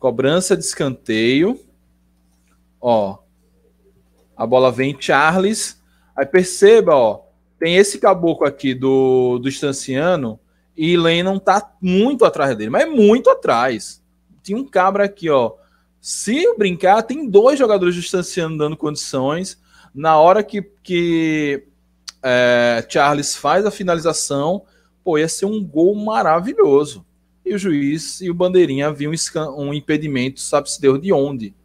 Cobrança de escanteio. Ó. A bola vem Charles. Aí perceba, ó. Tem esse caboclo aqui do, do Estanciano. E Lennon tá muito atrás dele. Mas muito atrás. Tinha um cabra aqui, ó. Se brincar, tem dois jogadores do Estanciano dando condições. Na hora que, que é, Charles faz a finalização, pô, ia ser um gol maravilhoso e o juiz e o bandeirinha viam um, um impedimento, sabe-se Deus de onde.